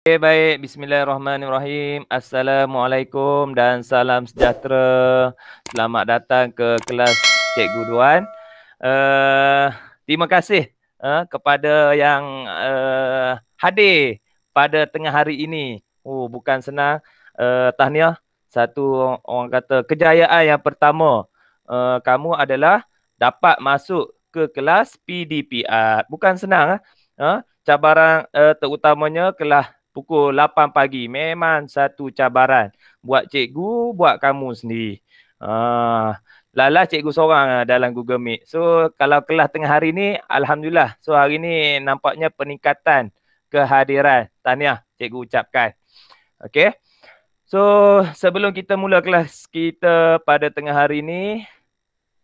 Okay, baik. Bismillahirrahmanirrahim. Assalamualaikum dan salam sejahtera. Selamat datang ke kelas Cikgu Duan. Uh, terima kasih uh, kepada yang uh, hadir pada tengah hari ini. Oh, bukan senang. Uh, tahniah. Satu orang kata kejayaan yang pertama. Uh, kamu adalah dapat masuk ke kelas PDPR. Bukan senang. Uh. Uh, cabaran uh, terutamanya kelas pukul 8 pagi memang satu cabaran buat cikgu buat kamu sendiri ah uh, lalah cikgu seorang ah, dalam Google Meet so kalau kelas tengah hari ni alhamdulillah so hari ni nampaknya peningkatan kehadiran tahniah cikgu ucapkan Okay. so sebelum kita mula kelas kita pada tengah hari ni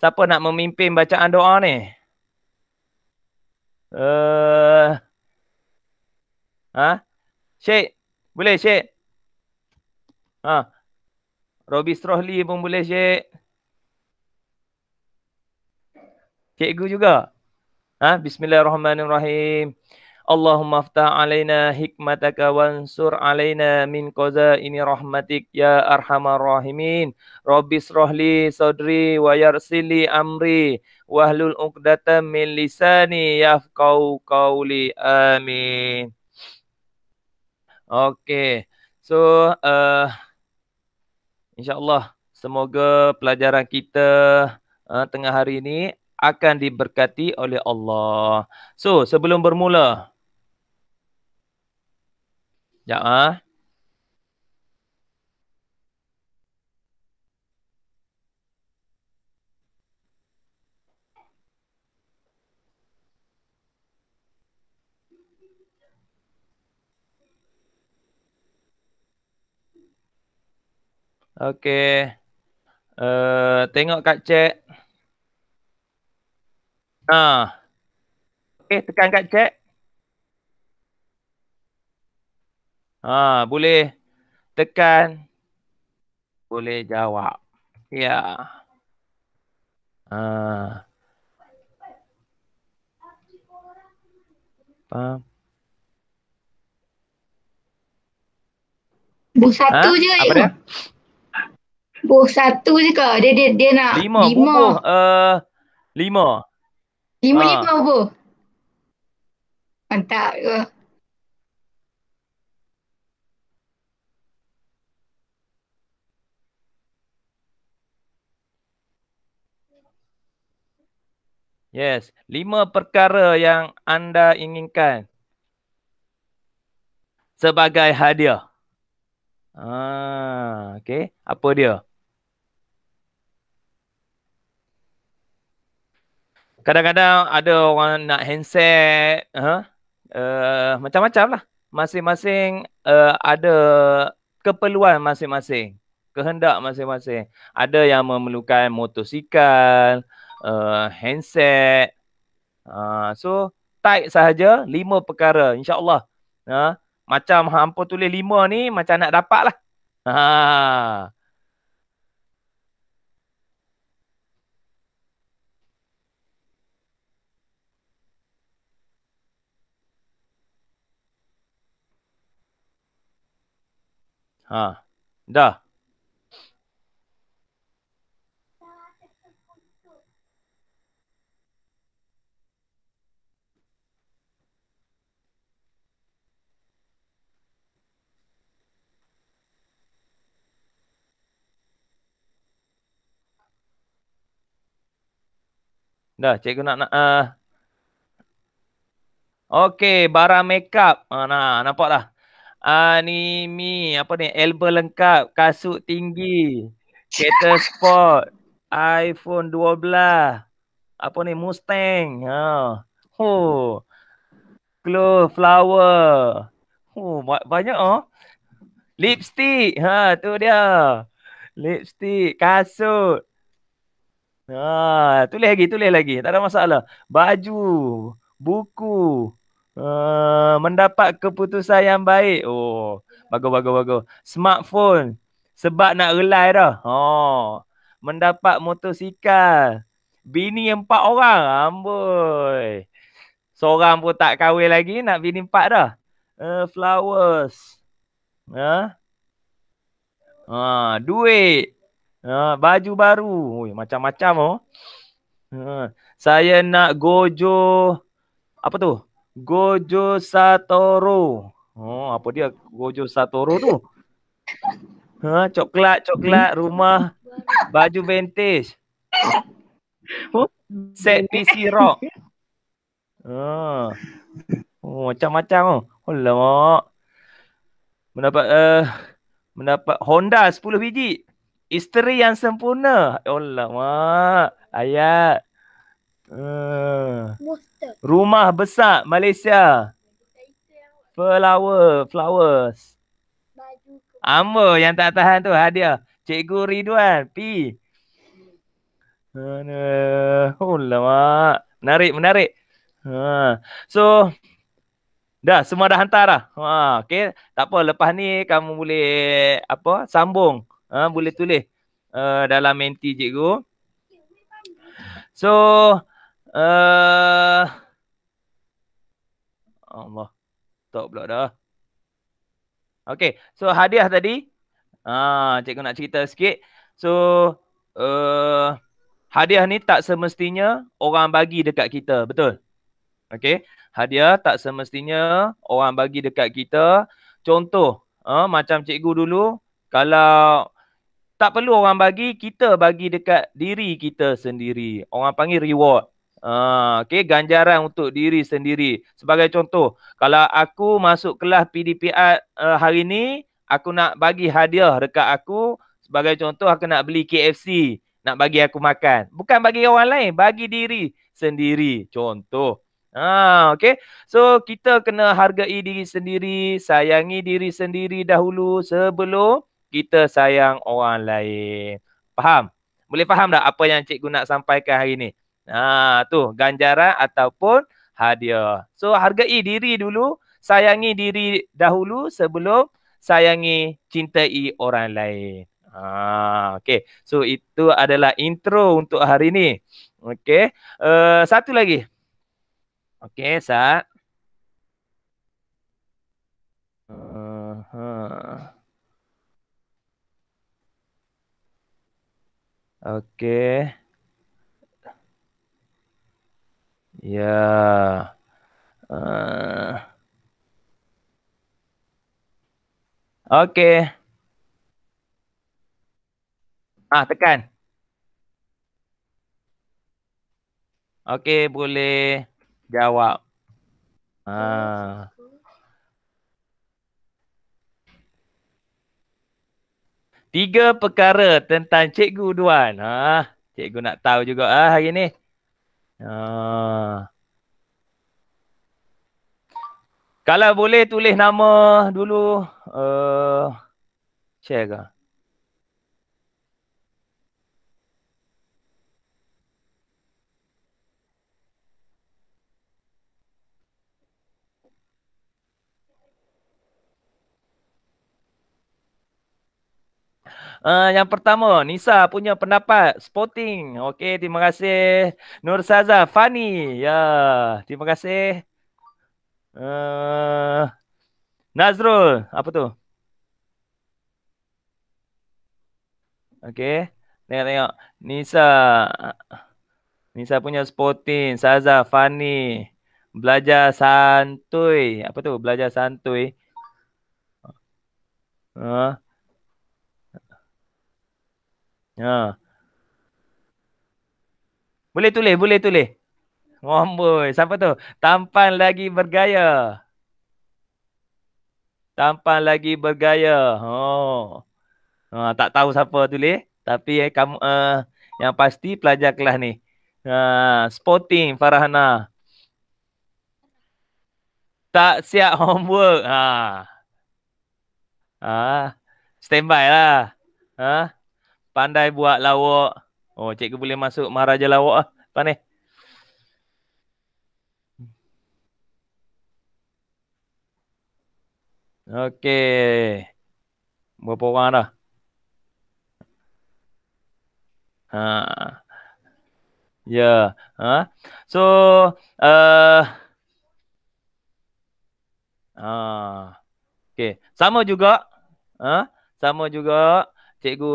siapa nak memimpin bacaan doa ni eh uh, ha Syek. Boleh Syek? Ha. Robi Strohli pun boleh Syek. Cikgu juga. Ha? Bismillahirrahmanirrahim. Allahumma aftah alaina hikmataka wansur alaina min qaza ini rahmatik ya arhamar rahimin. Rabbi srohli sadri wa yarsili amri wahlul uqdatan min lisani yafqau qawli amin. Okey, So, uh, insyaAllah semoga pelajaran kita uh, tengah hari ini akan diberkati oleh Allah. So, sebelum bermula. Sekejap. Ha? Ya, ah. Okey. Uh, eh, tengok kat chat. Ha. Uh. Okey, tekan kat chat. Ha, uh, boleh tekan boleh jawab. Ya. Yeah. Ha. Uh. Bu satu ha? je. Ya? ibu satu je ke? Dia dia dia nak lima. Lima. Uh, lima. Lima ha. lima bu. Mantap ke? Yes, lima perkara yang anda inginkan sebagai hadiah. Ah, okay. Apa dia? kadang-kadang ada orang nak handset ha huh? Eh, uh, macam-macam lah masing-masing uh, ada keperluan masing-masing kehendak masing-masing ada yang memerlukan motosikal uh, handset uh, so tight sahaja lima perkara insyaallah ha uh, macam hampa tulis lima ni macam nak dapat lah ha uh. Ha. Dah. Dah, cikgu nak nak uh... Ah. Okey, barang makeup. Ha uh, nah, nampaklah anime apa ni elbow lengkap kasut tinggi kereta sport iPhone 12 apa ni Mustang ha oh. oh glow flower oh banyak oh lipstick ha tu dia lipstick kasut ha tulis lagi tulis lagi tak ada masalah baju buku Uh, mendapat keputusan yang baik. Oh, bagus bagus bagus. Smartphone sebab nak rely dah. Ha. Oh. Mendapat motosikal. Bini empat orang. Amboi. Seorang pun tak kahwin lagi nak bini empat dah. Uh, flowers. Ha. Huh? Ha, uh, duit. Ha, uh, baju baru. Oi, macam-macam oh. Uh, saya nak gojo apa tu? Gojo Satoru. Oh, apa dia Gojo Satoru tu? Ha, coklat, coklat, rumah, baju vintage. Set PC rock. Ha. Oh, macam-macam tu. Oh. Alamak. Mendapat uh, mendapat Honda 10 biji. Isteri yang sempurna. oh Alamak. Ayat. Uh, rumah besar Malaysia. Flower, flowers. Amba yang tak tahan tu hadiah. Cikgu Ridwan, P. Uh, oh, lama. Menarik, menarik. Uh, so, dah semua dah hantar dah. Uh, ha, okay, tak apa. Lepas ni kamu boleh apa sambung. Uh, boleh tulis uh, dalam menti cikgu. So, Uh, Allah. Tak pula dah. Okay. So hadiah tadi. Ah, cikgu nak cerita sikit. So uh, hadiah ni tak semestinya orang bagi dekat kita. Betul? Okay. Hadiah tak semestinya orang bagi dekat kita. Contoh. Uh, macam cikgu dulu. Kalau tak perlu orang bagi, kita bagi dekat diri kita sendiri. Orang panggil reward. Ah, okay, ganjaran untuk diri sendiri. Sebagai contoh, kalau aku masuk kelas PDPR uh, eh, hari ini, aku nak bagi hadiah dekat aku. Sebagai contoh, aku nak beli KFC, nak bagi aku makan. Bukan bagi orang lain, bagi diri sendiri. Contoh. Ah, okay. So, kita kena hargai diri sendiri, sayangi diri sendiri dahulu sebelum kita sayang orang lain. Faham? Boleh faham tak apa yang cikgu nak sampaikan hari ini? Ah tu ganjaran ataupun hadiah. So hargai diri dulu, sayangi diri dahulu sebelum sayangi cintai orang lain. Ah ha, okay. So itu adalah intro untuk hari ini. Okay, Uh, eh, satu lagi. Okay, Sat. Uh-huh. Okey. Ya, Uh. Eh. Okay. Ah, tekan. Okay, boleh jawab. Ah. Tiga perkara tentang Cikgu Duan. Ah, Cikgu nak tahu juga ah hari ni. Ah. Kalau boleh tulis nama dulu. Uh, share ke? Uh, yang pertama, Nisa punya pendapat Sporting. Okey, terima kasih Nur Saza, Fani. Ya, yeah, terima kasih. Uh, Nazrul, apa tu? Okey, tengok-tengok. Nisa. Nisa punya Sporting, Saza, Fani. Belajar santuy. Apa tu? Belajar santuy. Ha. Uh. Ha. Boleh tulis, boleh tulis. Mamboi, siapa tu? Tampan lagi bergaya. Tampan lagi bergaya. Oh. Ha, tak tahu siapa tulis, tapi eh, kamu eh yang pasti pelajar kelas ni. Ha, sporting Farhana. Tak siap homework. Ha. Ha, standby lah. Ha pandai buat lawak. Oh, cikgu boleh masuk Maharaja Lawak ah. Apa ni? Eh. Okey. Berapa orang dah? Ha. Ya. Yeah. Ha. So, uh, ha. Okey. Sama juga. Ha. Sama juga. Cikgu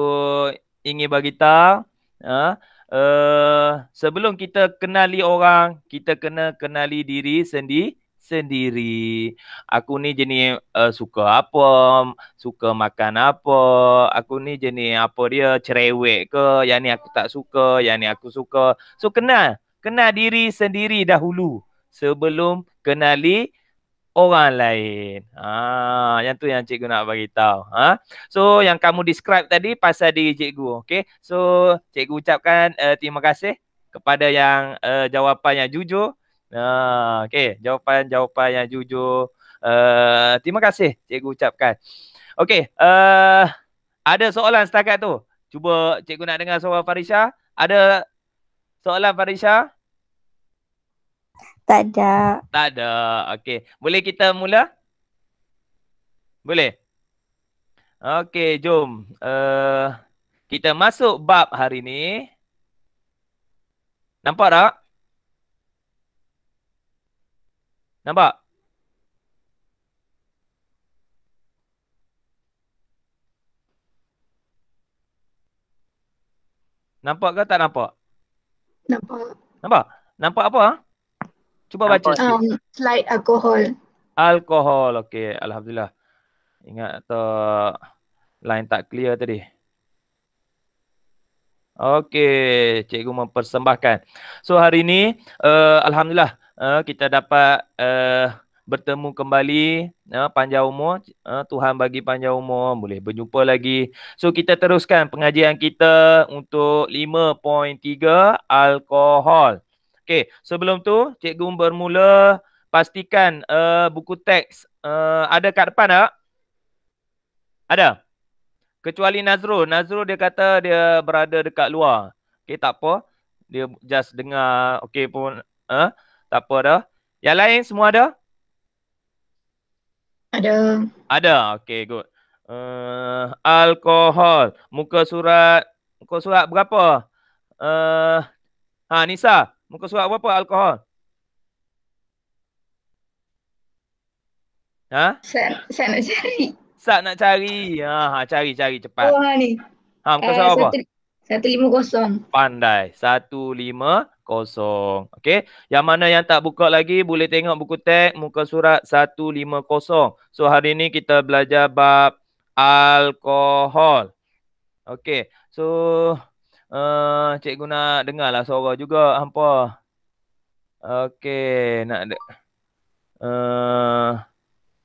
ingin bagi tahu uh, ha, eh, uh, sebelum kita kenali orang kita kena kenali diri sendiri sendiri. Aku ni jenis uh, suka apa, suka makan apa, aku ni jenis apa dia cerewet ke, yang ni aku tak suka, yang ni aku suka. So kenal, kenal diri sendiri dahulu sebelum kenali orang lain. Ha, yang tu yang cikgu nak bagi tahu. Ha? So yang kamu describe tadi pasal diri cikgu. Okay. So cikgu ucapkan uh, terima kasih kepada yang uh, jawapan yang jujur. Ha, okay. Jawapan-jawapan yang jujur. Uh, terima kasih cikgu ucapkan. Okay. Uh, ada soalan setakat tu. Cuba cikgu nak dengar soalan Farisha. Ada soalan Farisha? Tak ada. Tak ada. Okey. Boleh kita mula? Boleh. Okey, jom. Uh, kita masuk bab hari ni. Nampak tak? Nampak? Nampak ke tak nampak? Nampak. Nampak? Nampak apa? Ha? Cuba baca sikit. Um, slight alcohol. Alkohol. Okey. Alhamdulillah. Ingat atau line tak clear tadi. Okey. Cikgu mempersembahkan. So hari ni uh, Alhamdulillah uh, kita dapat uh, bertemu kembali uh, panjang umur. Uh, Tuhan bagi panjang umur. Boleh berjumpa lagi. So kita teruskan pengajian kita untuk 5.3 alkohol. Alkohol. Okey, sebelum tu cikgu bermula pastikan uh, buku teks uh, ada kat depan tak? Ada. Kecuali Nazrul, Nazrul dia kata dia berada dekat luar. Okey, tak apa. Dia just dengar okey pun eh uh, tak apa dah. Yang lain semua ada? Ada. Ada. Okey, good. Uh, alkohol, muka surat, muka surat berapa? Eh uh, ha Nisa, Muka surat berapa alkohol? Ha? Saya nak cari. Sat nak cari. Ha, ha cari, cari cepat. Oh, ha, ni. Ha, muka surat uh, apa? 150. Pandai. 150. Okey. Yang mana yang tak buka lagi boleh tengok buku teks muka surat 150. So hari ni kita belajar bab alkohol. Okey. So uh, cikgu nak dengarlah suara juga hampa. Okey, nak de- uh,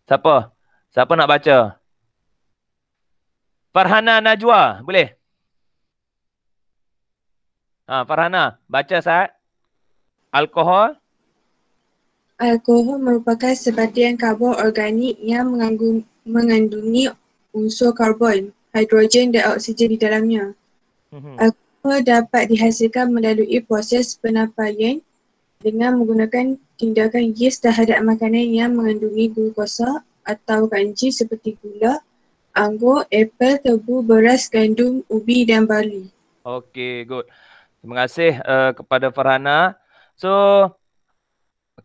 siapa? Siapa nak baca? Farhana Najwa, boleh? Ha, Farhana, baca saat. Alkohol. Alkohol merupakan sebatian karbon organik yang mengandung, mengandungi unsur karbon, hidrogen dan oksigen di dalamnya. Mhm. Alkohol apa dapat dihasilkan melalui proses penapaian dengan menggunakan tindakan yeast terhadap makanan yang mengandungi glukosa atau kanji seperti gula, anggur, apel, tebu, beras, gandum, ubi dan barley. Okey, good. Terima kasih uh, kepada Farhana. So,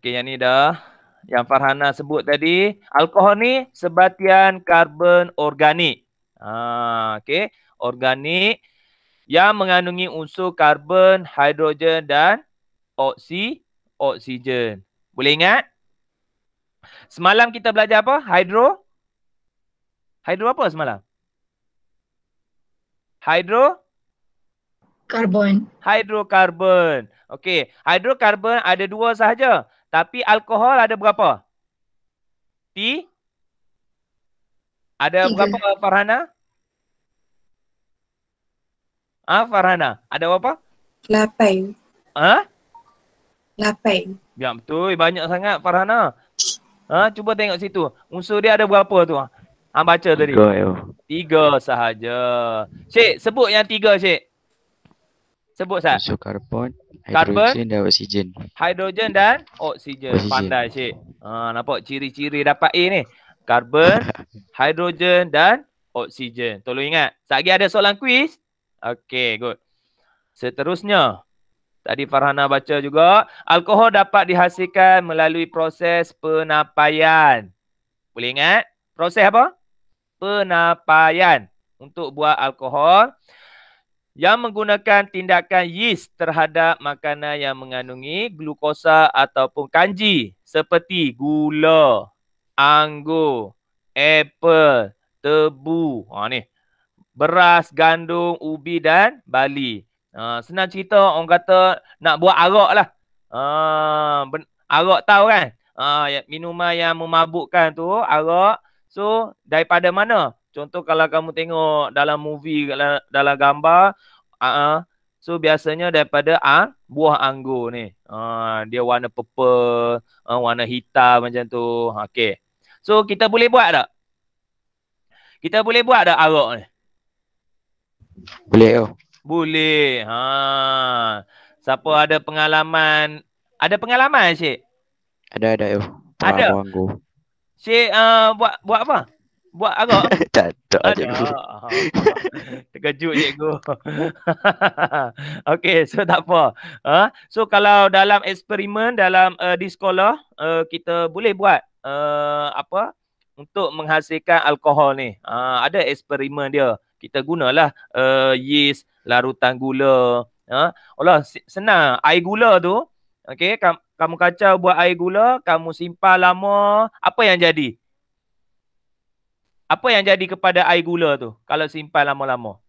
okey yang ni dah. Yang Farhana sebut tadi, alkohol ni sebatian karbon organik. Ah, okey. Organik yang mengandungi unsur karbon, hidrogen dan oksi oksigen. Boleh ingat? Semalam kita belajar apa? Hidro Hidro apa semalam? Hidro karbon. Hidrokarbon. Okey, hidrokarbon ada dua sahaja. Tapi alkohol ada berapa? T? Ada Tiga. berapa Farhana? Ha, Farhana, ada apa? Lapan. Ha? Ah? Lapan. Ya betul, banyak sangat Farhana. Ha, cuba tengok situ. Unsur dia ada berapa tu? Ha, baca tiga, tadi. Tiga, ya. Tiga sahaja. Cik, sebut yang tiga, Cik. Sebut, sah. Unsur karbon, hidrogen dan oksigen. Hidrogen dan oksigen. oksigen. Pandai, Cik. Ha, nampak ciri-ciri dapat A ni. Karbon, hidrogen dan oksigen. Tolong ingat. Sekejap ada soalan kuis. Okey, good. Seterusnya, tadi Farhana baca juga, alkohol dapat dihasilkan melalui proses penapaian. Boleh ingat? Proses apa? Penapaian untuk buat alkohol yang menggunakan tindakan yeast terhadap makanan yang mengandungi glukosa ataupun kanji seperti gula, anggur, apple, tebu. Ha ni beras, gandum, ubi dan bali. Ha, senang cerita orang kata nak buat arak lah. Ha, ben, arak tau kan? Ha, ya, minuman yang memabukkan tu arak. So daripada mana? Contoh kalau kamu tengok dalam movie, dalam, dalam gambar. Uh, so biasanya daripada uh, buah anggur ni. Ha, dia warna purple, uh, warna hitam macam tu. Okay. So kita boleh buat tak? Kita boleh buat tak arak ni? Boleh ke? Boleh. Ha. Siapa ada pengalaman? Ada pengalaman, Cik? Ada, ada. Yo. Ada. Manggu. Cik uh, buat buat apa? Buat agak tak, tak ada. Cikgu. Terkejut cikgu. Okey, so tak apa. Uh, so kalau dalam eksperimen dalam uh, di sekolah, uh, kita boleh buat uh, apa? Untuk menghasilkan alkohol ni. Uh, ada eksperimen dia kita gunalah uh, yeast larutan gula ha ya. Allah senang air gula tu okay kam, kamu kacau buat air gula kamu simpan lama apa yang jadi apa yang jadi kepada air gula tu kalau simpan lama-lama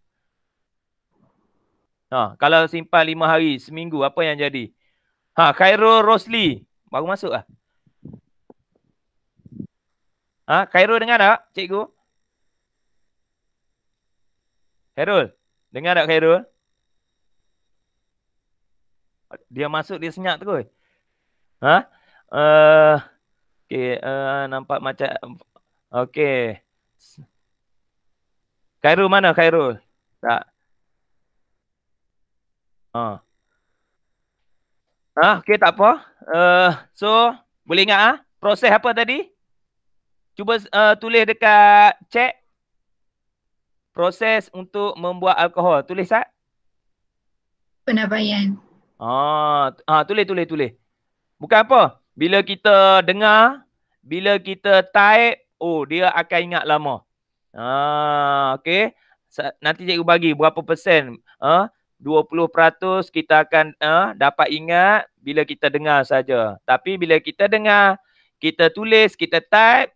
ha kalau simpan lima hari seminggu apa yang jadi ha Khairul Rosli baru masuk ah Ha, Khairul dengar tak, cikgu? Khairul, dengar tak Khairul? Dia masuk dia senyap tu oi. Ha? uh, eh, okay, uh, eh, nampak macam okay. Khairul mana Khairul? Tak. Ha. Uh. Ha, okey tak apa. Uh, so boleh ingat ah ha? proses apa tadi? Cuba uh, tulis dekat chat proses untuk membuat alkohol. Tulis tak? penabayan. Ah, ha, ha, ah tulis tulis tulis. Bukan apa. Bila kita dengar, bila kita type, oh dia akan ingat lama. Ah, okey. Sa- nanti cikgu bagi berapa persen. Ah, 20% kita akan ah, dapat ingat bila kita dengar saja. Tapi bila kita dengar, kita tulis, kita type,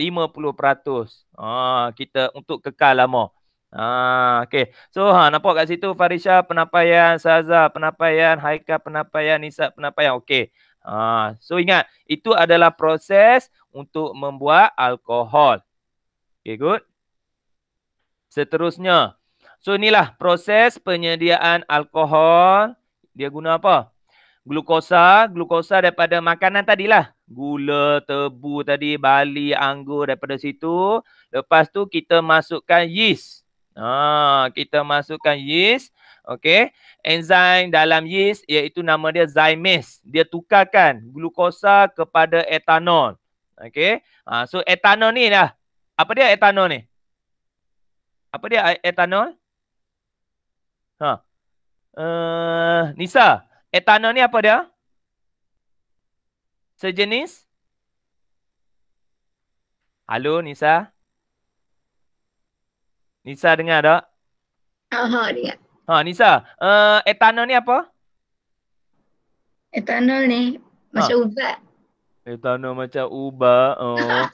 50% ha, ah, kita untuk kekal lama. Ha, okay. So ha, nampak kat situ Farisha penapaian, Saza penapaian, Haika penapaian, Nisa penapaian. Okay. Ha, ah, so ingat itu adalah proses untuk membuat alkohol. Okay good. Seterusnya. So inilah proses penyediaan alkohol. Dia guna apa? glukosa, glukosa daripada makanan tadilah. Gula, tebu tadi, bali, anggur daripada situ. Lepas tu kita masukkan yeast. Ha, kita masukkan yeast. Okey. Enzim dalam yeast iaitu nama dia zymase. Dia tukarkan glukosa kepada etanol. Okey. Ha, so etanol ni lah. Apa dia etanol ni? Apa dia e-, etanol? Ha. Uh, Nisa. Nisa. Etana ni apa dia? Sejenis? Halo Nisa? Nisa dengar tak? Ah, ha, dengar. Ha, Nisa. Uh, eh, etana ni apa? Etanol ni macam ha. ubat. Etanol macam ubat. Oh.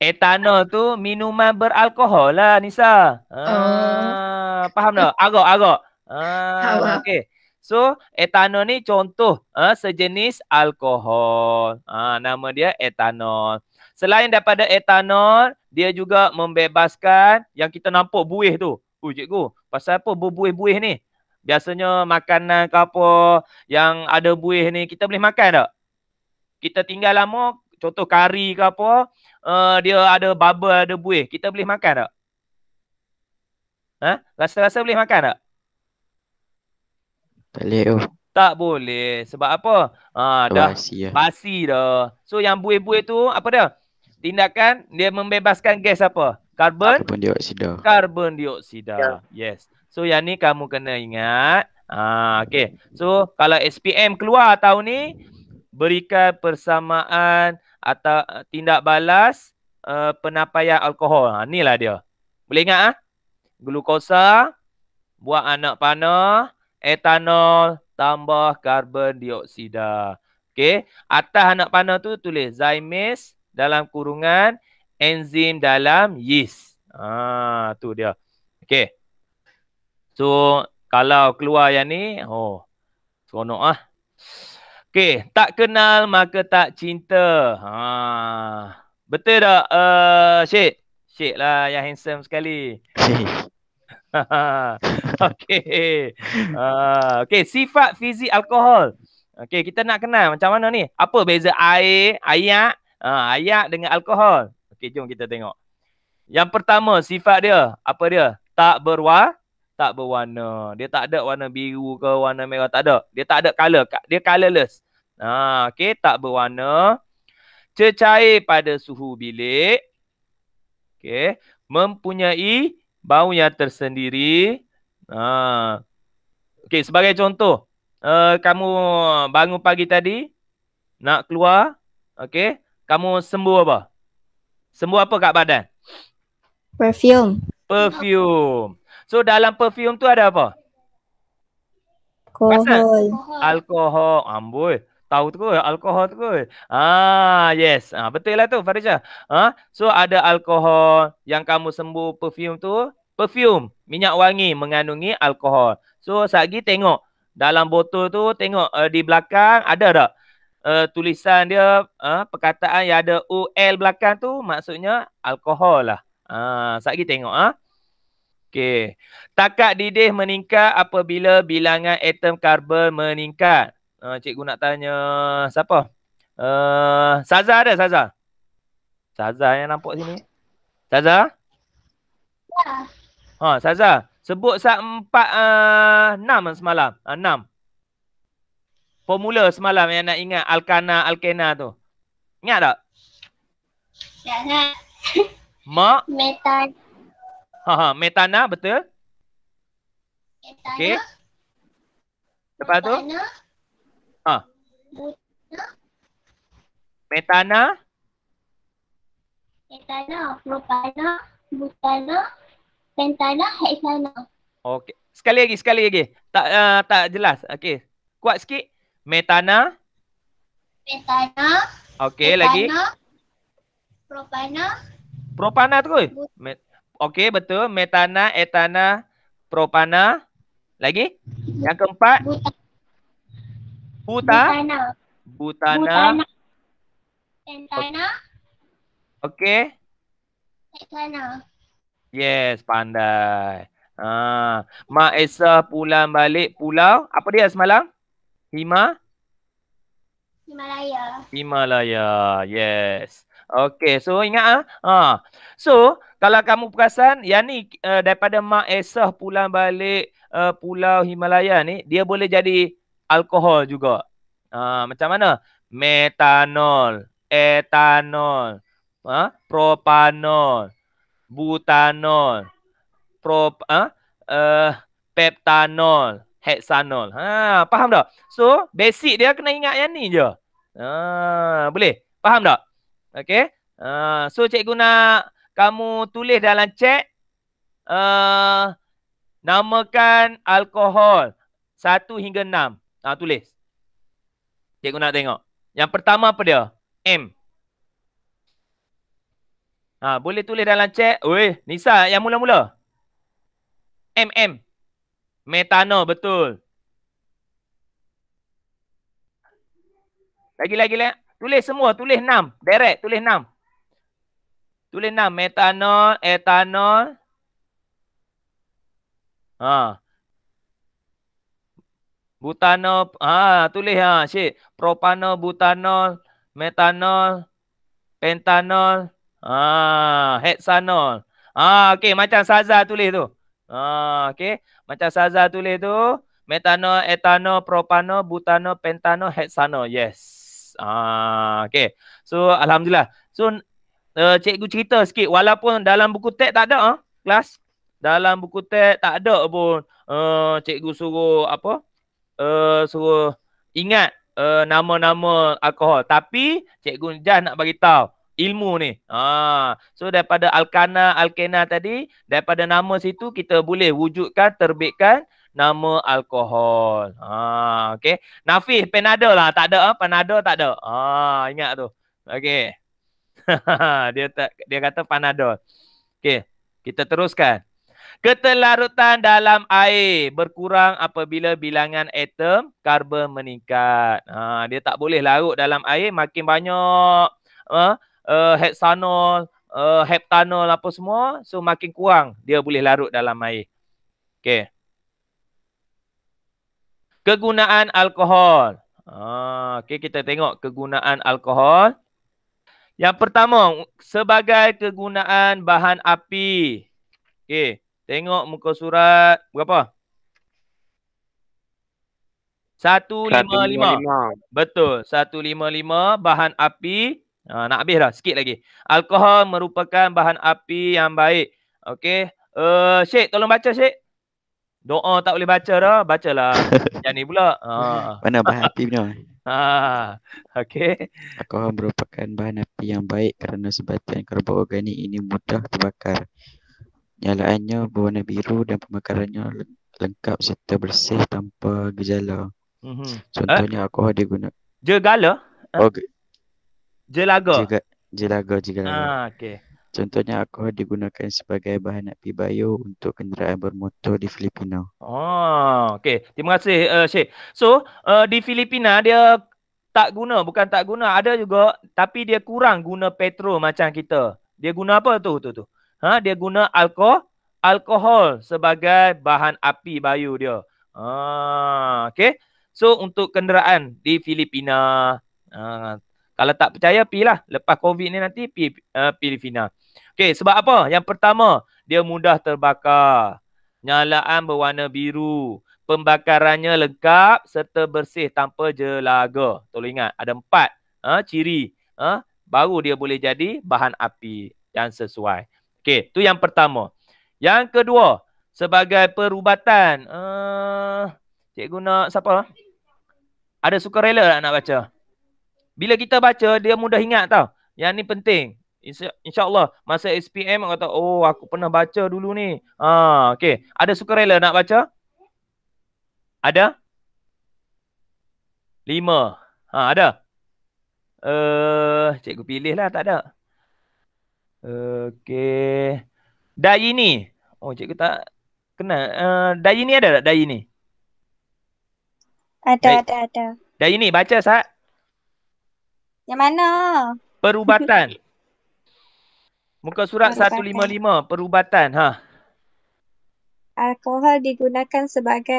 Etanol tu minuman beralkohol lah Nisa. Oh. Ah, uh. faham tak? Agak agak. Ah, Okay. So etanol ni contoh uh, sejenis alkohol. Uh, nama dia etanol. Selain daripada etanol, dia juga membebaskan yang kita nampak buih tu. Oh cikgu, pasal apa buih buih ni? Biasanya makanan ke apa yang ada buih ni, kita boleh makan tak? Kita tinggal lama, contoh kari ke apa, uh, dia ada bubble, ada buih. Kita boleh makan tak? Ha? Rasa-rasa boleh makan tak? Tak boleh oh. Tak boleh. Sebab apa? Ha, oh, dah basi, ya. basi dah. So yang buih-buih tu apa dia? Tindakan dia membebaskan gas apa? Karbon? Karbon dioksida. Karbon dioksida. Ya. Yes. So yang ni kamu kena ingat. Ha, okay. So kalau SPM keluar tahun ni, berikan persamaan atau eh, tindak balas uh, penapaian alkohol. Ha, lah dia. Boleh ingat Ha? Glukosa buat anak panah, etanol tambah karbon dioksida. Okey, atas anak panah tu tulis zymase dalam kurungan enzim dalam yeast. Ah, tu dia. Okey. So, kalau keluar yang ni, oh, seronok ah. Okey, tak kenal maka tak cinta. Ha. Betul tak? Uh, eh, Syek. Syek lah yang handsome sekali. okay. Uh, ah, okay, sifat fizik alkohol. Okay, kita nak kenal macam mana ni? Apa beza air, ayak, uh, ayak dengan alkohol? Okay, jom kita tengok. Yang pertama, sifat dia. Apa dia? Tak berwarna. Tak berwarna. Dia tak ada warna biru ke warna merah. Tak ada. Dia tak ada color. Dia colorless. Uh, ah, okay, tak berwarna. Cecair pada suhu bilik. Okay. Mempunyai bau yang tersendiri. Ha. Okey, sebagai contoh, uh, kamu bangun pagi tadi nak keluar, okey? Kamu sembuh apa? Sembuh apa kat badan? Perfume. Perfume. So dalam perfume tu ada apa? Alkohol. Alkohol. Amboi. Tahu tu alkohol tu kot. Ah, yes. Ah, betul lah tu Farisha. Ah, so ada alkohol yang kamu sembuh perfume tu perfume, minyak wangi mengandungi alkohol. So, sagi tengok dalam botol tu tengok uh, di belakang ada tak uh, tulisan dia uh, perkataan yang ada UL belakang tu maksudnya alkohol lah. Ah, uh, sagi tengok ah. Uh. Okey. Takat didih meningkat apabila bilangan atom karbon meningkat. Uh, cikgu nak tanya siapa? Uh, Saza ada Saza? Saza yang nampak sini. Saza? Ya. Ha, Saza, sebut saat empat, eh, enam uh, semalam. Ah, enam. Formula semalam yang nak ingat Alkana, Alkena tu. Ingat tak? Ingat. Mak. Metan. Ha, ha, metana, betul? Metana. Okay. Lepas metana. tu? Ha. Metana. Metana, propana, butana, pentana heksana. Okey. Sekali lagi, sekali lagi. Tak uh, tak jelas. Okey. Kuat sikit. Metana. Metana. Okey, lagi. Propana. Propana tu. Met- Okey, betul. Metana, etana, propana. Lagi? Yang keempat? Buta. Butana. Butana. Butana. Pentana. Okey. Okay. Hexana. Yes, pandai. Ah, Mak Esa pulang balik pulau. Apa dia semalam? Hima? Himalaya. Himalaya. Yes. Okay, so ingat ah. Ha. So, kalau kamu perasan, yang ni uh, daripada Mak Esah pulang balik uh, Pulau Himalaya ni, dia boleh jadi alkohol juga. Ha, macam mana? Metanol, etanol, ha? propanol butanol prop ah ha? uh, peptanol hexanol ha faham tak so basic dia kena ingat yang ni je ha boleh faham tak okey ha so cikgu nak kamu tulis dalam chat uh, eh, namakan alkohol 1 hingga 6 ha tulis cikgu nak tengok yang pertama apa dia m Ha, boleh tulis dalam chat. Weh, Nisa yang mula-mula. MM. Metano, betul. Lagi-lagi lah. Tulis semua. Tulis enam Direct, tulis enam. Tulis enam metano etano. Ha. butano Ha, tulis ha. propano butano metano pentano. pentanol. Ah, hexanol. Ah, okey macam Saza tulis tu. Ah, okey. Macam Saza tulis tu, metano, etano, propano, butano, pentano, hexano. Yes. Ah, okay. So, alhamdulillah. So, uh, cikgu cerita sikit walaupun dalam buku tek tak ada ah, huh? kelas. Dalam buku tek tak ada pun uh, cikgu suruh apa? Uh, suruh ingat uh, nama-nama alkohol. Tapi cikgu Jah nak bagi tahu ilmu ni. Ha. So daripada alkana, alkena tadi, daripada nama situ kita boleh wujudkan, terbitkan nama alkohol. Ha. Okay. Nafih, penada lah. Tak ada. Ha? Penada tak ada. Ha. Ingat tu. Okay. dia tak, dia kata panadol. Okay. Kita teruskan. Ketelarutan dalam air berkurang apabila bilangan atom karbon meningkat. Ha, dia tak boleh larut dalam air makin banyak. Ha, uh, eh, hexanol, uh, eh, heptanol lah apa semua. So makin kurang dia boleh larut dalam air. Okay. Kegunaan alkohol. Ah, okay, kita tengok kegunaan alkohol. Yang pertama, sebagai kegunaan bahan api. Okay, tengok muka surat berapa? 155. 155. Betul, 155 bahan api. Uh, nak habis dah, sikit lagi. Alkohol merupakan bahan api yang baik. Okey. Uh, eh, Syed, tolong baca Syed. Doa tak boleh baca dah, bacalah. Macam ni pula. Uh. Mana bahan api punya? Ah, okay. Alkohol merupakan bahan api yang baik kerana sebatian karbon organik ini mudah terbakar. Nyalaannya berwarna biru dan pembakarannya lengkap serta bersih tanpa gejala. Mm-hmm. Contohnya eh? alkohol digunakan. Gejala? Eh? Oh, Jelaga. Jelaga, jelaga. jelaga. Ah, okey. Contohnya alkohol digunakan sebagai bahan api bio untuk kenderaan bermotor di Filipina. Oh, okey. Terima kasih uh, Syed. So, uh, di Filipina dia tak guna, bukan tak guna, ada juga tapi dia kurang guna petrol macam kita. Dia guna apa tu tu tu? Ha, dia guna alkohol alkohol sebagai bahan api bio dia. Ah, okey. So, untuk kenderaan di Filipina, ah, kalau tak percaya, pilah. Lepas COVID ni nanti, pi, uh, eh, pilih Fina. Okay, sebab apa? Yang pertama, dia mudah terbakar. Nyalaan berwarna biru. Pembakarannya lengkap serta bersih tanpa jelaga. Tolong ingat, ada empat uh, ciri. Uh, baru dia boleh jadi bahan api yang sesuai. Okay, tu yang pertama. Yang kedua, sebagai perubatan. Uh, cikgu nak siapa? Ada sukarela tak nak Baca. Bila kita baca dia mudah ingat tau. Yang ni penting. Insya- InsyaAllah masa SPM kata oh aku pernah baca dulu ni. Ah, ha, okay. Ada sukarela nak baca? Ada? Lima. Ha, ada? Uh, cikgu pilih lah tak ada. Okay. Dai ni. Oh cikgu tak kena. Uh, Dai ni ada tak Dai ni? Ada, Day- ada, ada. Dai ni baca sahab. Yang mana? Perubatan. Muka surat perubatan. 155 perubatan. Ha. Alkohol digunakan sebagai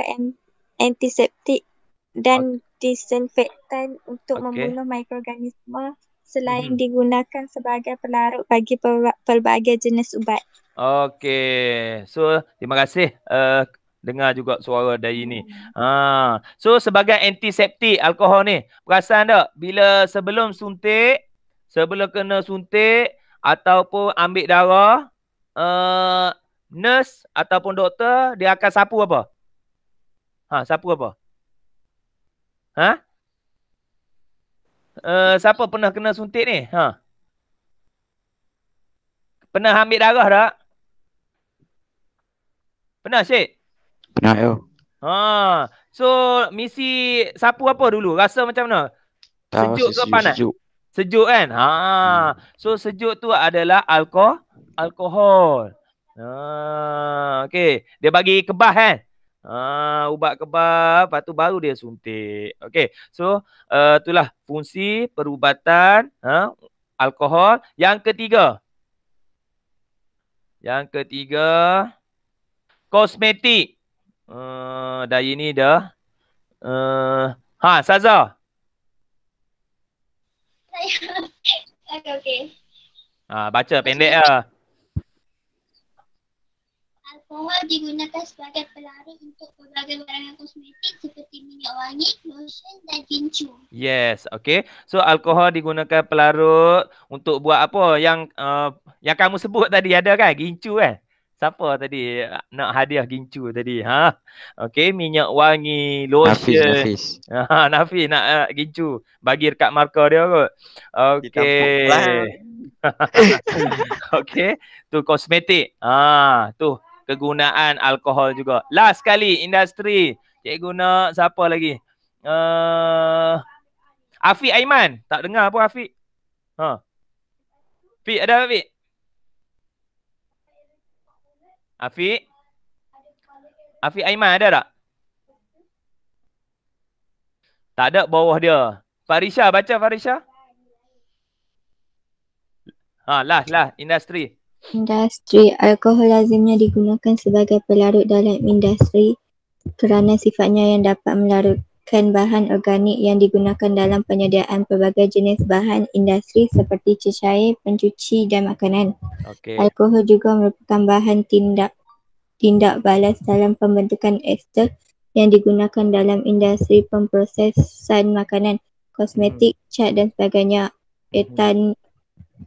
antiseptik dan okay. disinfektan untuk okay. membunuh mikroorganisma selain hmm. digunakan sebagai pelarut bagi pelbagai jenis ubat. Okey. So, terima kasih uh, Dengar juga suara dari ni. Hmm. Ha. So sebagai antiseptik alkohol ni. Perasan tak? Bila sebelum suntik. Sebelum kena suntik. Ataupun ambil darah. Uh, nurse ataupun doktor. Dia akan sapu apa? Ha, sapu apa? Ha? Uh, siapa pernah kena suntik ni? Ha? Pernah ambil darah tak? Pernah, Syed? Penat tu. Ha. So misi sapu apa dulu? Rasa macam mana? Tak, sejuk ke panas? Sejuk. Sejuk kan? Ha. Hmm. So sejuk tu adalah alkohol alkohol. Ha. Okey, dia bagi kebah kan? Ha, ubat kebah, lepas tu baru dia suntik. Okay, So uh, itulah fungsi perubatan ha alkohol. Yang ketiga. Yang ketiga kosmetik uh, eh, daya ni dah. Uh, ha, Saza. okay, okay. Ha, baca pendek lah. Alkohol digunakan sebagai pelarut untuk pelbagai barangan kosmetik seperti minyak wangi, lotion dan gincu. Yes, okay. So alkohol digunakan pelarut untuk buat apa yang uh, yang kamu sebut tadi ada kan? gincu kan? Eh? Siapa tadi nak hadiah gincu tadi? Ha? okay minyak wangi, lotion. Nafis, Nafis. Ha, Nafis nak uh, gincu. Bagi dekat markah dia kot. Okay. Okay tu kosmetik. Ha, tu kegunaan alkohol juga. Last sekali, industri. Cikgu guna siapa lagi? Uh, Afiq Aiman. Tak dengar pun Afiq. Ha. Fik ada Afiq? Afiq? Afiq Aiman ada tak? Tak ada bawah dia. Farisha baca Farisha. Ha, lah, lah, industri. Industri, alkohol lazimnya digunakan sebagai pelarut dalam industri kerana sifatnya yang dapat melarut menggunakan bahan organik yang digunakan dalam penyediaan pelbagai jenis bahan industri seperti cecair, pencuci dan makanan. Okay. Alkohol juga merupakan bahan tindak tindak balas dalam pembentukan ester yang digunakan dalam industri pemprosesan makanan, kosmetik, hmm. cat dan sebagainya. Etan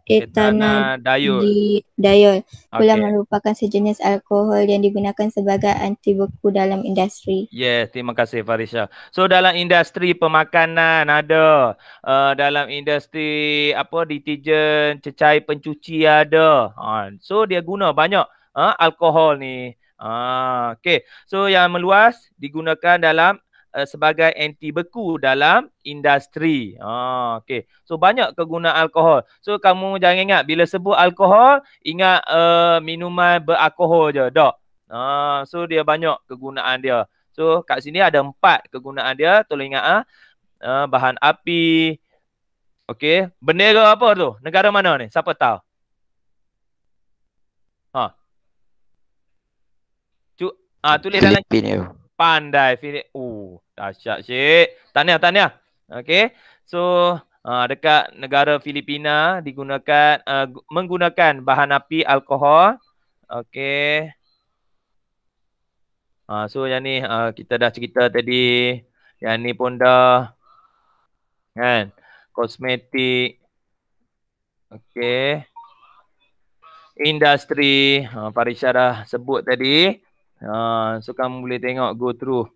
Etana Dayol. Di Dayol. Gula merupakan sejenis alkohol yang digunakan sebagai antibeku dalam industri. Yes, terima kasih Farisha. So dalam industri pemakanan ada uh, dalam industri apa deterjen, cecair pencuci ada. Uh, so dia guna banyak uh, alkohol ni. Ah, okay. So yang meluas digunakan dalam Eh, sebagai anti beku dalam industri. Ha ah, okey. So banyak kegunaan alkohol. So kamu jangan ingat bila sebut alkohol ingat uh, minuman beralkohol je, dak. Ha ah, so dia banyak kegunaan dia. So kat sini ada empat kegunaan dia, tolong ingat ah. Uh, bahan api. Okey, bendera apa tu? Negara mana ni? Siapa tahu? Ha. Tu ah tulis dalam pandai Filip. Oh. Dahsyat Syed. Tahniah, tahniah. Okay. So uh, dekat negara Filipina digunakan uh, menggunakan bahan api alkohol. Okay. Uh, ah, so yang ni uh, kita dah cerita tadi. Yang ni pun dah kan kosmetik. Okay. Industri. Uh, Farisha dah sebut tadi. Uh, so kamu boleh tengok go through.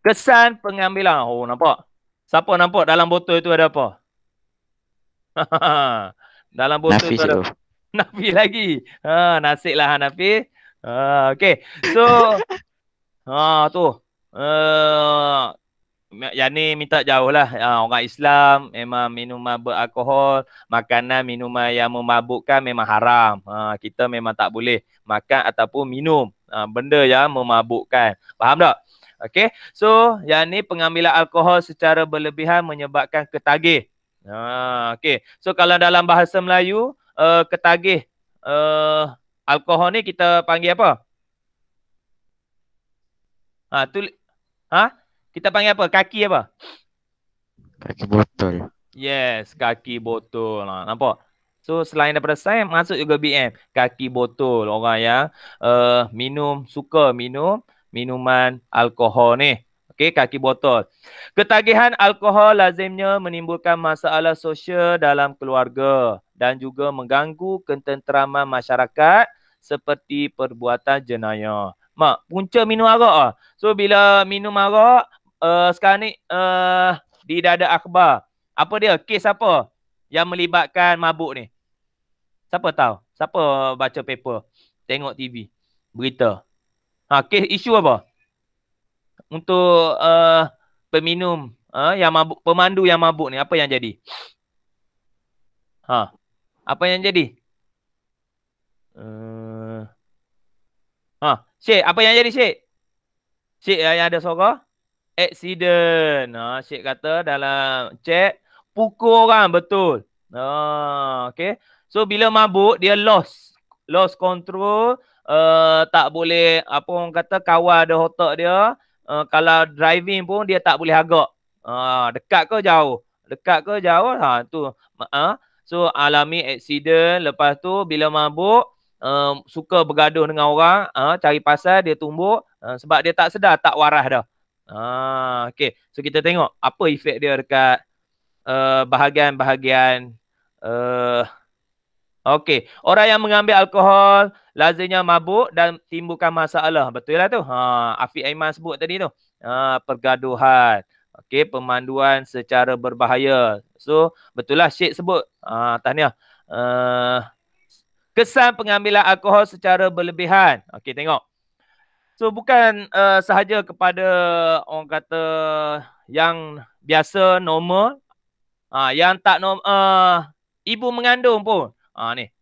Kesan pengambilan. Oh, nampak? Siapa nampak dalam botol itu ada apa? dalam botol Nafis itu ada apa? Nafi lagi. Ha, nasib lah Nafi. Ha, okay. So, ha, tu. Uh, ha, yang ni minta jauh lah. Ha, orang Islam memang minuman beralkohol, makanan, minuman yang memabukkan memang haram. Ha, kita memang tak boleh makan ataupun minum ha, benda yang memabukkan. Faham tak? Okey. So, yang ni pengambilan alkohol secara berlebihan menyebabkan ketagih. Ha, okey. So, kalau dalam bahasa Melayu, uh, ketagih uh, alkohol ni kita panggil apa? Ha, tu Ha? Kita panggil apa? Kaki apa? Kaki botol. Yes, kaki botol. Ha, nampak? So selain daripada saya masuk juga BM kaki botol orang yang uh, minum suka minum minuman alkohol ni. Okey, kaki botol. Ketagihan alkohol lazimnya menimbulkan masalah sosial dalam keluarga dan juga mengganggu ketenteraman masyarakat seperti perbuatan jenayah. Mak, punca minum arak ah. So bila minum arak, uh, sekarang ni uh, di dada akhbar. Apa dia? Kes apa? Yang melibatkan mabuk ni. Siapa tahu? Siapa baca paper? Tengok TV. Berita. Ha, kes isu apa? Untuk uh, peminum uh, yang mabuk, pemandu yang mabuk ni apa yang jadi? Ha. Apa yang jadi? Uh, ha, Syek, apa yang jadi Syek? Syek yang ada suara? Accident. Ha, Syek kata dalam chat pukul orang betul. Ha, okay. So bila mabuk dia lost lost control uh, tak boleh apa orang kata kawal ada hotak dia uh, kalau driving pun dia tak boleh agak uh, dekat ke jauh dekat ke jauh ha tu uh, so alami accident lepas tu bila mabuk uh, suka bergaduh dengan orang uh, cari pasal dia tumbuk uh, sebab dia tak sedar tak waras dah Ah, okay. So kita tengok apa efek dia dekat bahagian-bahagian. Uh, okay. Orang yang mengambil alkohol lazimnya mabuk dan timbulkan masalah. Betul lah tu. Ha, Afiq Aiman sebut tadi tu. Ha, pergaduhan. Okey, pemanduan secara berbahaya. So, betul lah Syed sebut. Ha, tahniah. Uh, kesan pengambilan alkohol secara berlebihan. Okey, tengok. So, bukan uh, sahaja kepada orang kata yang biasa, normal. Ha, yang tak normal. Ha, uh, ibu mengandung pun. Ha, ni.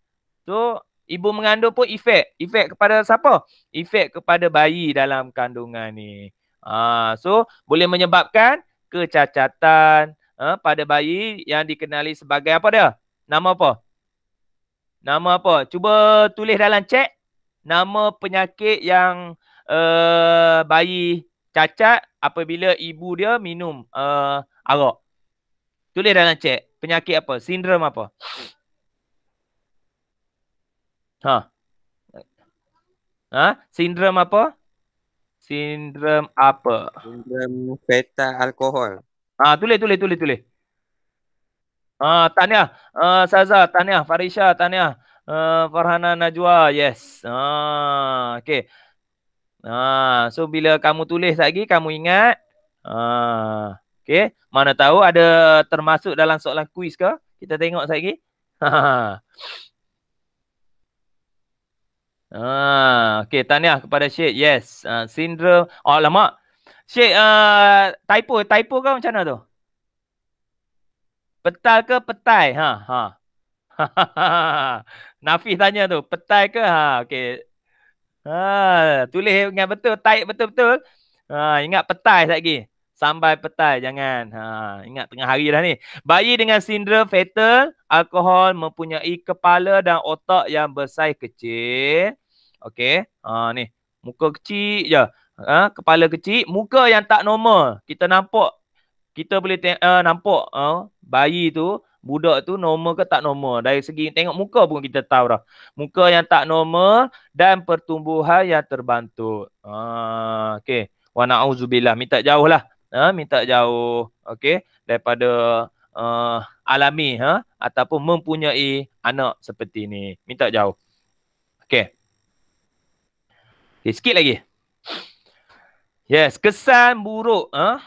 So, ibu mengandung pun efek. Efek kepada siapa? Efek kepada bayi dalam kandungan ni. ha, so boleh menyebabkan kecacatan eh, pada bayi yang dikenali sebagai apa dia? Nama apa? Nama apa? Cuba tulis dalam cek nama penyakit yang uh, bayi cacat apabila ibu dia minum uh, eh, arak. Tulis dalam cek penyakit apa? Sindrom apa? Ha. Ha? Sindrom apa? Sindrom apa? Sindrom beta alkohol. Ha, tulis, tulis, tulis, tulis. Ha, tahniah. Uh, ha, Saza, tahniah. Farisha, tahniah. Uh, Farhana Najwa, yes. Ha, okay. Ha, so, bila kamu tulis lagi, kamu ingat. Ha, okay. Mana tahu ada termasuk dalam soalan kuis ke? Kita tengok lagi. ha. ha Ah, okay, tanya kepada Syed. Yes, uh, ah, sindrom. Oh, lama. Syed, uh, typo, typo kau macam mana tu? Petal ke petai? Ha, ha. Nafi tanya tu, petai ke? Ha, okay. Ha, ah, tulis dengan betul, type betul-betul. Ha, ingat petai satgi. lagi sampai petai jangan ha ingat tengah hari dah ni bayi dengan sindrom fetal alkohol mempunyai kepala dan otak yang bersaiz kecil okey ha ni muka kecil je ha kepala kecil muka yang tak normal kita nampak kita boleh te- uh, eh, nampak uh, bayi tu budak tu normal ke tak normal dari segi tengok muka pun kita tahu dah muka yang tak normal dan pertumbuhan yang terbantut ha uh, okey wa na'udzubillah minta jauhlah ha, minta jauh okey daripada uh, alami ha ataupun mempunyai anak seperti ini, minta jauh okey okey sikit lagi yes kesan buruk ha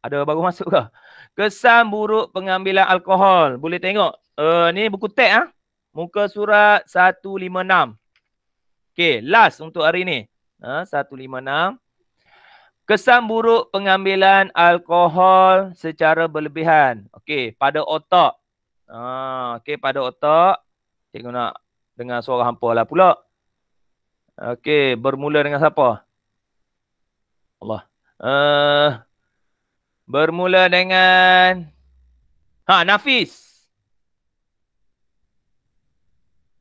ada baru masuk ke kesan buruk pengambilan alkohol boleh tengok uh, ni buku teks ah ha? muka surat 156 okey last untuk hari ni ha 156 Kesan buruk pengambilan alkohol secara berlebihan. Okey, pada otak. ah, okey pada otak. Tengok nak dengar suara hampa lah pula. Okey, bermula dengan siapa? Allah. Uh, bermula dengan Ha, Nafis.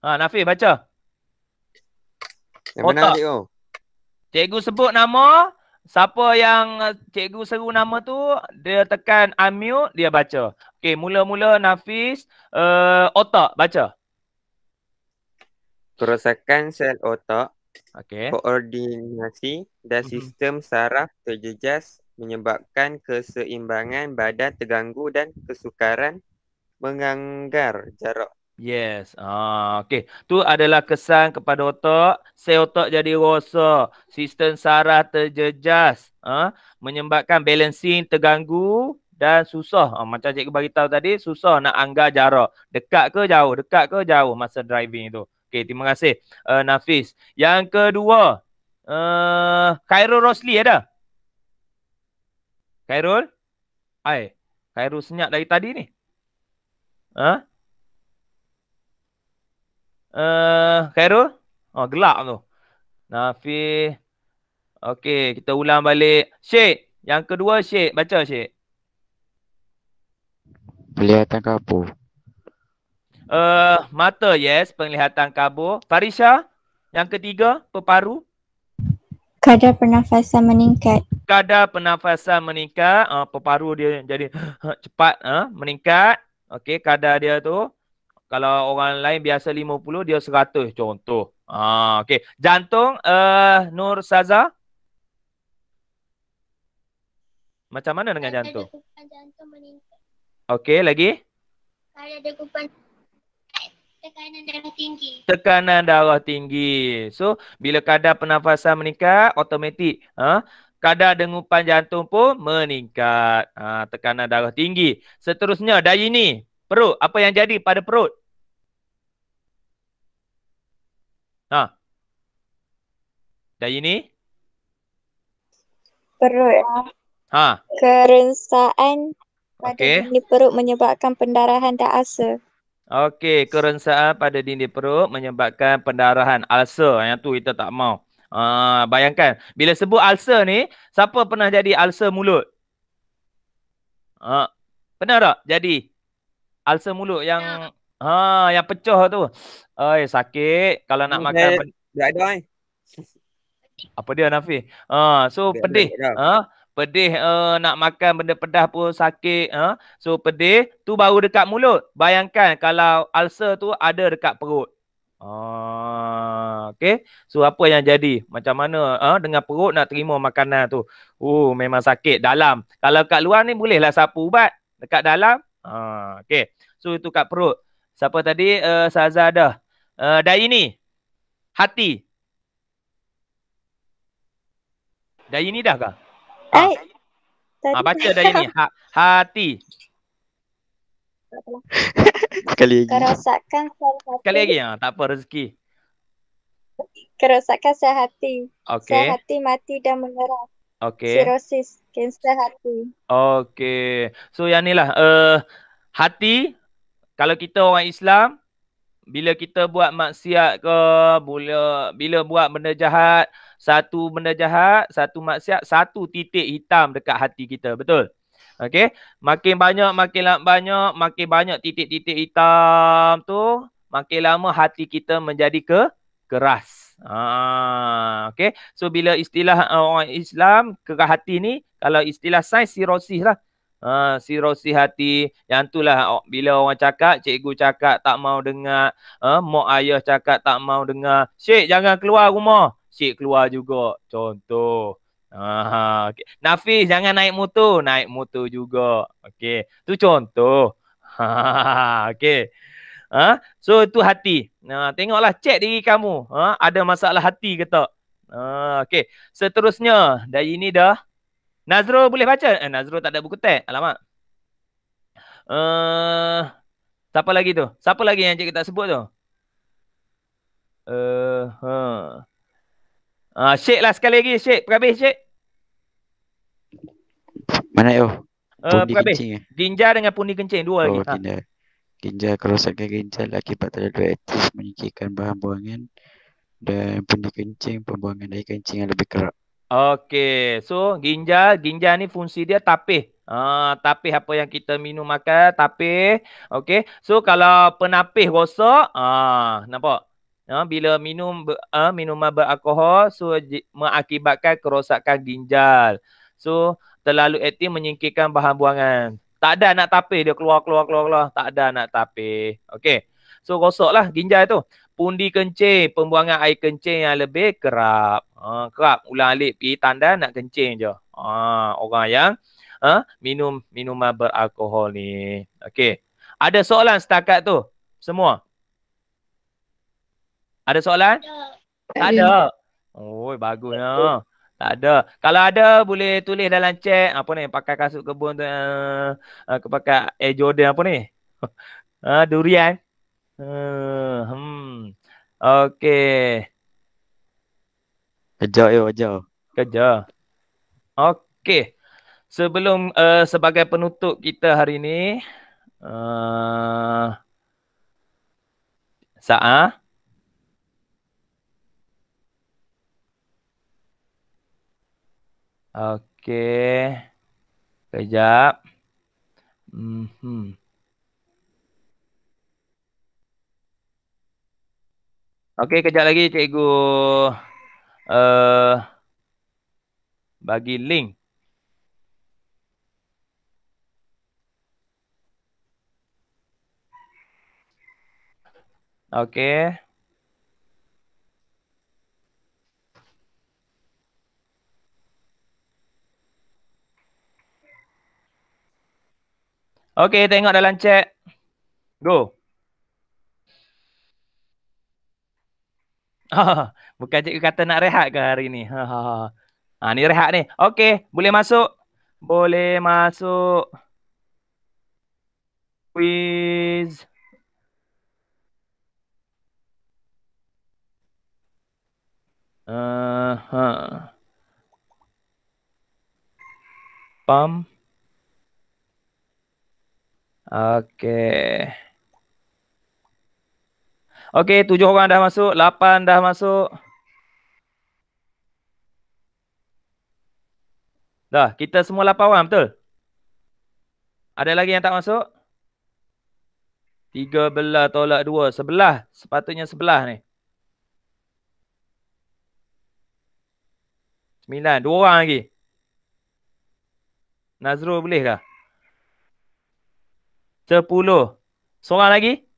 Ha, Nafis baca. Yang mana cikgu? Cikgu sebut nama Siapa yang eh, cikgu seru nama tu, dia tekan unmute, dia baca. Okey, mula-mula Nafis, uh, otak, baca. Kerosakan sel otak, okay. koordinasi dan mm-hmm. sistem saraf terjejas menyebabkan keseimbangan badan terganggu dan kesukaran menganggar jarak Yes. Ah, okey. Tu adalah kesan kepada otak. Sel otak jadi rosa. Sistem saraf terjejas. Ah, menyebabkan balancing terganggu dan susah. Ah, macam cikgu bagi tahu tadi, susah nak anggar jarak. Dekat ke jauh? Dekat ke jauh masa driving itu. Okey, terima kasih uh, Nafis. Yang kedua, uh, Khairul Rosli ada? Khairul? Ai. Khairul senyap dari tadi ni. Ha? Huh? Eh, Khairul? Oh, gelap tu. Nafi. Okey, kita ulang balik. Syed, yang kedua Syed. Baca Syed. Penglihatan kabur. Uh, mata, yes. Penglihatan kabur. Farisha, yang ketiga, peparu. Kadar pernafasan meningkat. Kadar pernafasan meningkat. Uh, peparu dia jadi cepat uh, meningkat. Okey, kadar dia tu kalau orang lain biasa 50 dia 100 contoh. Ha ah, okey. Jantung uh, Nur Saza Macam mana dengan jantung? Dekupan Okey, lagi? Kalau dekupan tekanan darah tinggi. Tekanan darah tinggi. So, bila kadar pernafasan meningkat, automatik, ha? kadar dengupan jantung pun meningkat. Ha, tekanan darah tinggi. Seterusnya, dari ini, perut. Apa yang jadi pada perut? Ha. dari ini? Perut. Ha. Kerensaan pada okay. dinding perut menyebabkan pendarahan dan asa. Okey, kerensaan pada dinding perut menyebabkan pendarahan alsa. Ha, yang tu kita tak mau. Ha, bayangkan bila sebut alsa ni, siapa pernah jadi alsa mulut? Ha, pernah tak jadi alsa mulut yang ha yang pecah tu? Oi, sakit. Kalau nak okay. Hmm, makan. Tak eh, ada. Eh. Apa dia Nafi? Ha, uh, so biar pedih. Ha, uh, pedih uh, nak makan benda pedas pun sakit, ha. Uh. So pedih tu baru dekat mulut. Bayangkan kalau ulcer tu ada dekat perut. Ha, uh, okey. So apa yang jadi? Macam mana ha uh, dengan perut nak terima makanan tu? Uh, memang sakit dalam. Kalau kat luar ni bolehlah sapu ubat. Dekat dalam, ha, uh, okey. So itu kat perut. Siapa tadi? Uh, dah uh, dai ni hati dai ni dah ke eh, ha. Ah. ah, baca dai ni ha, hati sekali lagi kerosakan hati sekali lagi ha tak apa rezeki kerosakan sehat okay. sehat mati dan menyerah Okay. Sirosis, kanser hati. Okay. So yang ni lah. Uh, hati, kalau kita orang Islam, bila kita buat maksiat ke bila bila buat benda jahat satu benda jahat satu maksiat satu titik hitam dekat hati kita betul okey makin banyak makin banyak makin banyak titik-titik hitam tu makin lama hati kita menjadi ke keras Ah, okay. So bila istilah uh, orang Islam kerah hati ni, kalau istilah sains sirosis lah ha, sirosi hati yang itulah oh, bila orang cakap cikgu cakap tak mau dengar ha, mak ayah cakap tak mau dengar Cik jangan keluar rumah Cik keluar juga contoh Aha, ha, okay. Nafis jangan naik motor, naik motor juga. Okey, tu contoh. Ha, ha, okey. Ha, so tu hati. Nah, ha, tengoklah cek diri kamu. Ha, ada masalah hati ke tak? Ha, okey. Seterusnya, dari ini dah Nazro boleh baca? Eh, Nazro tak ada buku teks. Alamak. Uh, siapa lagi tu? Siapa lagi yang cikgu tak sebut tu? Uh, eh, huh. Ha. uh, ah, Syek lah sekali lagi. Syek, perhabis Syek. Mana tu? Uh, oh? eh, perhabis. Ginjar dengan pundi kencing. Dua oh, lagi. Oh, ha. ginjar. kerosakan ginjal lah. akibat terlalu aktif menyikirkan bahan buangan dan pundi kencing pembuangan dari kencing yang lebih kerap. Okey, so ginjal, ginjal ni fungsi dia tapih. Ah, uh, tapih apa yang kita minum makan, tapih. Okey. So kalau penapih rosak, ah, uh, nampak? Uh, bila minum uh, minuman beralkohol, so mengakibatkan kerosakan ginjal. So terlalu aktif menyingkirkan bahan buangan. Tak ada nak tapih dia keluar keluar keluar keluar. Tak ada nak tapih. Okey. So rosaklah ginjal tu pundi kencing, pembuangan air kencing yang lebih kerap. Ha, kerap ulang alik pi tanda nak kencing je. Ha, orang yang ha, minum minuman beralkohol ni. Okey. Ada soalan setakat tu? Semua? Ada soalan? Tak ada. Oh, bagusnya. Tak ada. Kalau ada boleh tulis dalam chat apa ni pakai kasut kebun tu uh, eh, aku eh, pakai Air Jordan apa ni? Uh, durian. Eh, hmm. Okey. Kejar yo, eh, kejar. Kejar. Okey. Sebelum uh, sebagai penutup kita hari ini, uh, Sa'ah. Okey. Kejap. Mm hmm. hmm. Okey, kejap lagi cikgu uh, bagi link. Okey. Okey, tengok dalam chat. Go. Bukan cikgu kata nak rehat ke hari ni? Ha ha. Ha ni rehat ni. Okey, boleh masuk. Boleh masuk. Quiz. Uh, ha. Pam. Okay. Okey, tujuh orang dah masuk. Lapan dah masuk. Dah, kita semua lapan orang betul? Ada lagi yang tak masuk? Tiga belah tolak dua. Sebelah. Sepatutnya sebelah ni. Sembilan. Dua orang lagi. Nazrul bolehkah? Sepuluh. Seorang lagi? Sepuluh.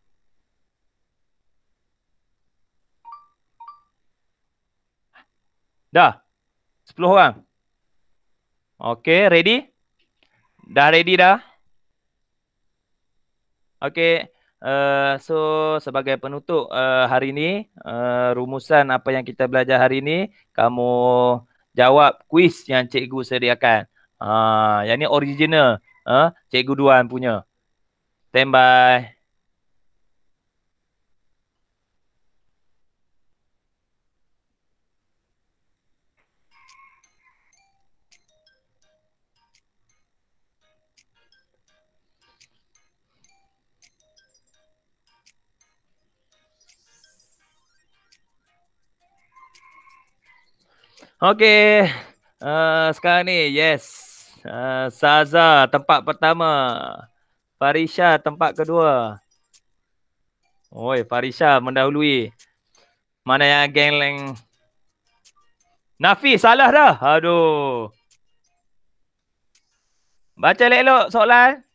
Dah. sepuluh orang. Okay. Ready? Dah ready dah? Okay. Uh, eh, so sebagai penutup uh, hari ini. Uh, rumusan apa yang kita belajar hari ini. Kamu jawab kuis yang cikgu sediakan. Uh, yang ni original. Uh, cikgu Duan punya. Stand by. Okey. Uh, sekarang ni, yes. Uh, eh, Saza tempat pertama. Farisha tempat kedua. Oi, Farisha mendahului. Mana yang geng leng? Nafi salah dah. Aduh. Baca elok-elok soalan.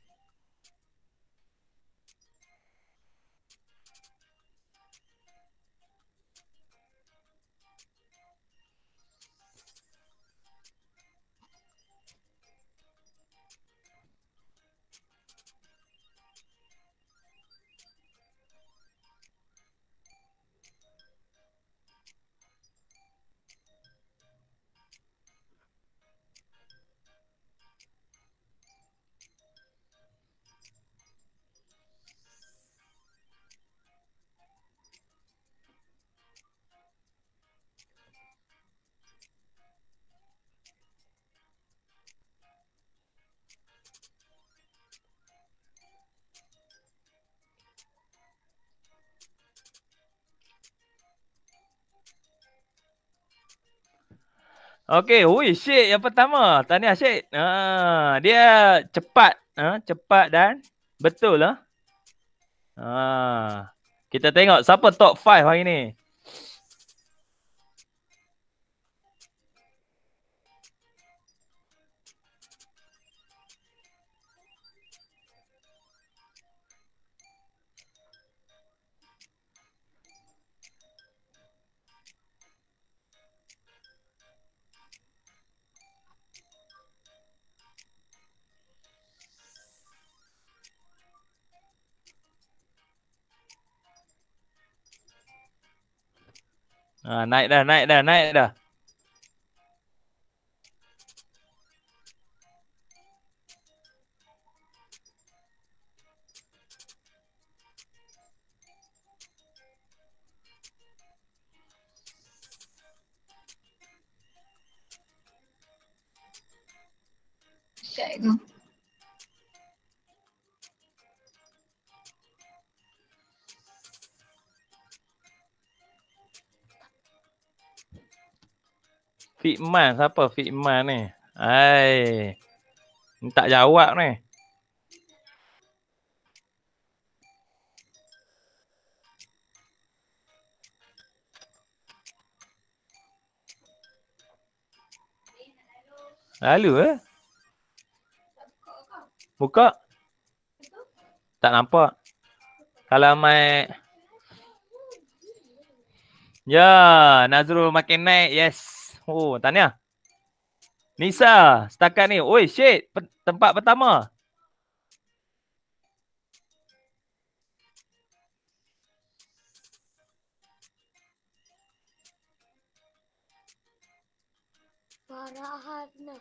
Okey, oi Syek yang pertama. Tahniah Syek. Ha, ah, dia cepat, ha, cepat dan betul lah. Ha. ha. Kita tengok siapa top 5 hari ni. à, ờ, này đã này đã này đã Fitman siapa Fitman ni? Hai. Tak jawab ni. Lalu eh? Buka? Tak nampak. Kalau mai Ya, Nazrul makin naik. Yes. Oh, tanya Nisa, setakat ni. Oi, shit. tempat pertama. Farahana.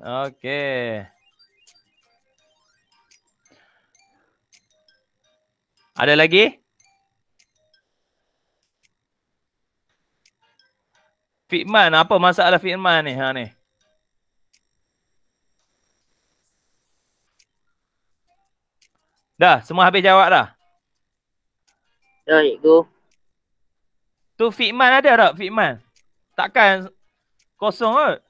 Okay. Ada lagi? Firman, apa masalah Firman ni? Ha ni. Dah, semua habis jawab dah. Ya, itu. Tu Firman ada tak Firman? Takkan kosong kot? Ke?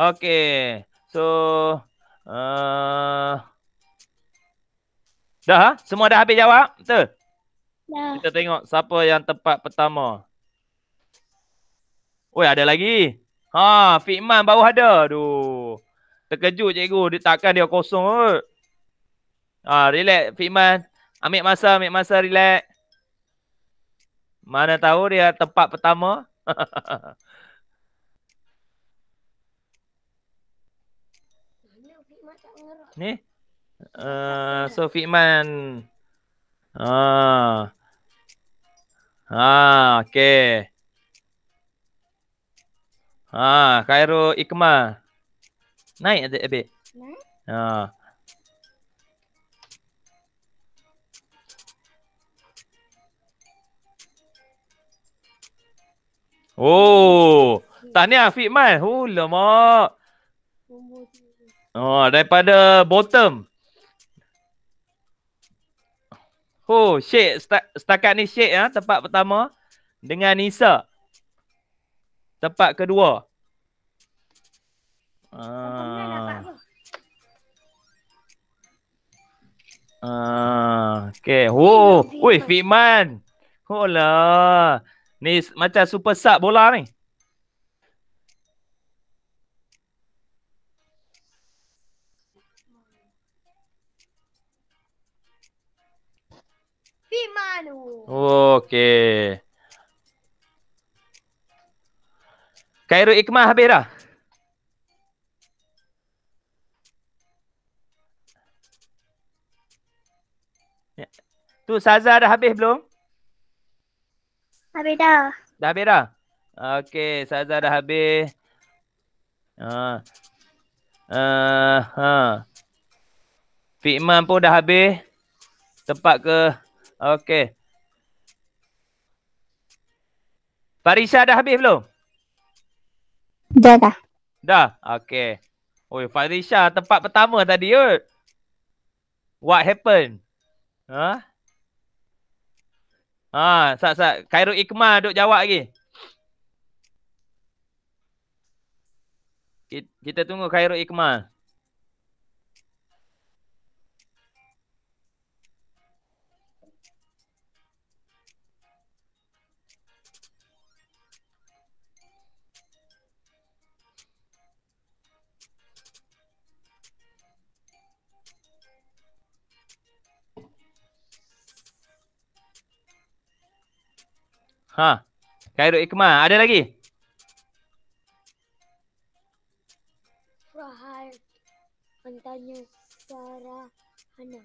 Okay. So uh, dah ha? semua dah habis jawab betul? Dah. Kita tengok siapa yang tempat pertama. Oi, ada lagi. Ha, Fikman baru ada. Aduh. Terkejut cikgu, dia takkan dia kosong kot. Ha, relax Fikman. Ambil masa, ambil masa relax. Mana tahu dia tempat pertama. ni. Uh, so Fitman. Ha. Uh. Ha, uh, okey. Ha, uh, Khairu Ikma. Naik ada abe. Ha. Uh. Ah. Oh, tahniah Fitman. Oh, lemak. Nombor Oh, daripada bottom. Oh, Syek. Setakat ni Syek ya. Ah, tempat pertama. Dengan Nisa. Tempat kedua. Ah. Ah, okey. Oh, wey Fitman. lah. Ni macam super sub bola ni. Khairul. Okey. Khairul Ikmah habis dah? Ya. Tu Saza dah habis belum? Habis dah. Dah habis dah? Okey, Saza dah habis. Ah. Uh. Uh, ha. Fikman pun dah habis. Tempat ke? Okey. Farisha dah habis belum? Dah dah. Dah. Okey. Oi Farisha tempat pertama tadi kot. What happened? Ha? Ha, ah, sat sat Khairul Ikmal duk jawab lagi. Kita tunggu Khairul Ikmal. Ha. Khairul Ikmal. Ada lagi? Rahal. Bertanya Sarah Hana.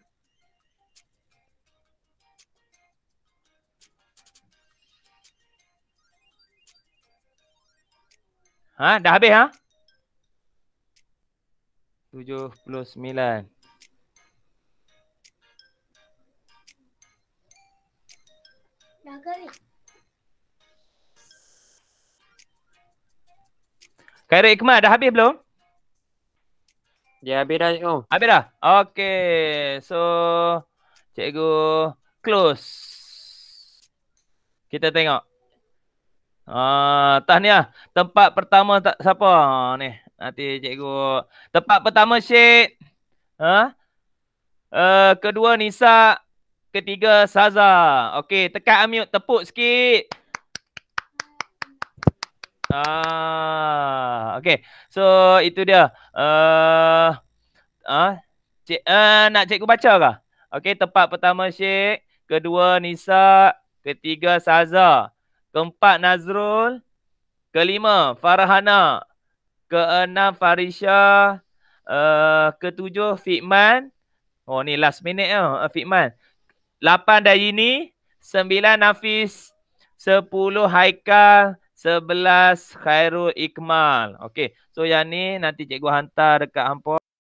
Ha? Dah habis ha? 79. Dah habis. Khairul ikhmal dah habis belum? ya, habis dah cikgu. Oh. Habis dah? Okay. So, cikgu close. Kita tengok. Ah, tahniah. Tempat pertama tak siapa ah, ni? Nanti cikgu. Tempat pertama Syed. Ha? Uh, kedua Nisa. Ketiga Saza. Okay. tekan mute. Tepuk sikit. Ah, okay. So itu dia. Uh, ah, cik, uh, eh, nak cikgu baca ke? Okay, tempat pertama Syek. Kedua Nisa. Ketiga Saza. Keempat Nazrul. Kelima Farhana. Keenam Farisha. Uh, ketujuh Fitman. Oh ni last minute lah uh, Fitman. Lapan Dayini. Sembilan Nafis. Sepuluh Haikal. Haikal. 11 Khairul Ikmal. Okey. So yang ni nanti cikgu hantar dekat hampa